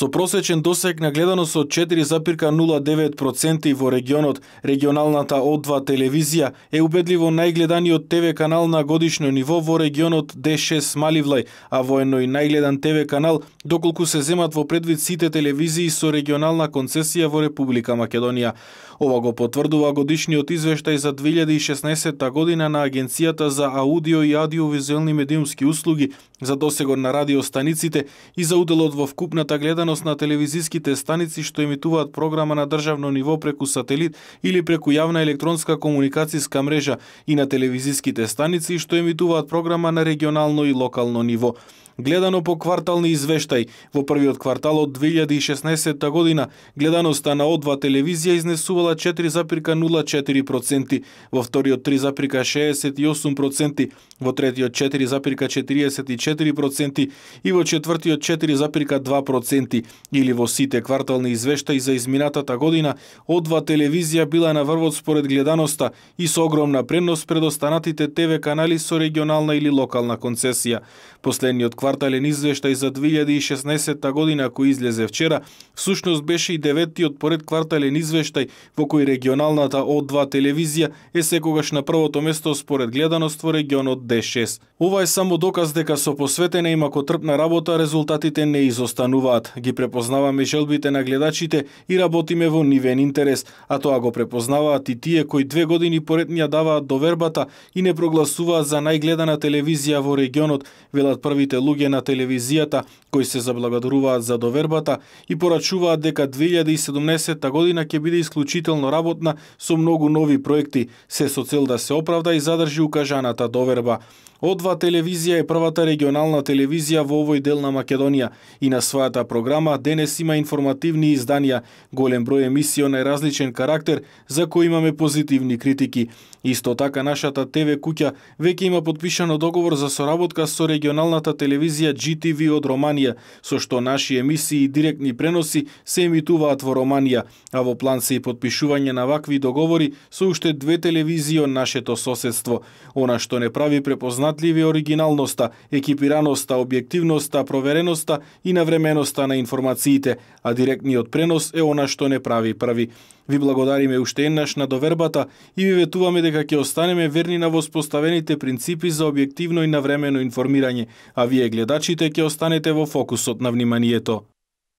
со просечен досек на гледаност од 4,09% во регионот. Регионалната О2 телевизија е убедливо најгледаниот ТВ канал на годишно ниво во регионот Д6 Маливлај, а воено и најгледан ТВ канал доколку се земат во предвид сите телевизии со регионална концесија во Република Македонија. Ова го потврдува годишниот извештај за 2016 година на Агенцијата за аудио и аудиовизуелни медиумски услуги за досегот на радиостаниците и за уделот во вкупната гледаност пренос на телевизиските станици што емитуваат програма на државно ниво преку сателит или преку јавна електронска комуникациска мрежа и на телевизиските станици што емитуваат програма на регионално и локално ниво. Гледано по квартални извештаи, во првиот квартал од 2016 година, гледаноста на одва телевизија изнесувала 4,04%, во вториот 3,68%, во третиот 4,44% и во четвртиот 4,2%, или во сите квартални извештаи за изминатата година, одва телевизија била на врвот според гледаноста и со огромна пренос пред останатите ТВ канали со регионална или локална концесија. Последниот квартал квартален извештај за 2016 година кој излезе вчера, всушност беше и деветтиот поред квартален извештај во кој регионалната О2 телевизија е секогаш на првото место според гледаност во регионот Д6. Ова е само доказ дека со посветена и макотрпна работа резултатите не изостануваат. Ги препознаваме желбите на гледачите и работиме во нивен интерес, а тоа го препознаваат и тие кои две години поред ни ја даваат довербата и не прогласуваат за најгледана телевизија во регионот, велат првите луѓе луѓе на телевизијата кои се заблагодаруваат за довербата и порачуваат дека 2017 година ќе биде исклучително работна со многу нови проекти, се со цел да се оправда и задржи укажаната доверба. Одва телевизија е првата регионална телевизија во овој дел на Македонија и на својата програма денес има информативни изданија, голем број емисии на различен карактер за кои имаме позитивни критики. Исто така нашата ТВ куќа веќе има подпишано договор за соработка со регионалната телевизија телевизија GTV од Романија, со што наши емисии и директни преноси се емитуваат во Романија, а во план се и подпишување на вакви договори со уште две телевизии од нашето соседство. Она што не прави препознатливи оригиналноста, екипираноста, објективноста, провереноста и навременоста на информациите, а директниот пренос е она што не прави прави. Ви благодариме уште еднаш на довербата и ви ветуваме дека ќе останеме верни на воспоставените принципи за објективно и навремено информирање, а вие гледачите ќе останете во фокусот на вниманието.